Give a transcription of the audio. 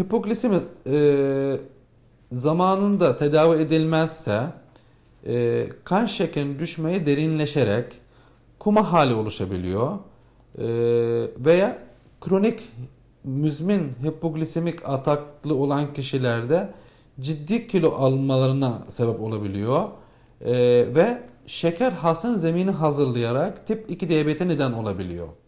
Hipoglisemi e, ee, zamanında tedavi edilmezse e, kan şekerinin düşmeye derinleşerek kuma hali oluşabiliyor e, veya kronik müzmin hipoglisemik ataklı olan kişilerde ciddi kilo almalarına sebep olabiliyor e, ve şeker hasın zemini hazırlayarak tip 2 diyabete neden olabiliyor.